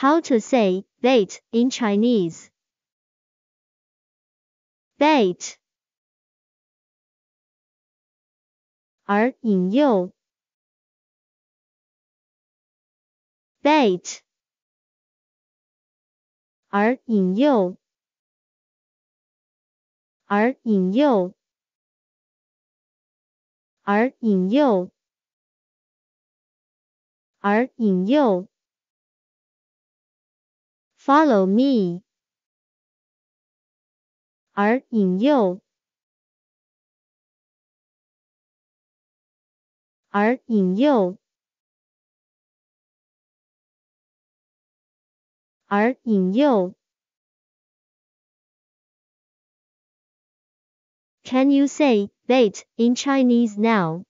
How to say bait in Chinese. Bait. 而引诱 date 而引诱而引诱而引诱而引诱。follow me 而引诱，而引诱，而引诱。Can you say "bait" in Chinese now?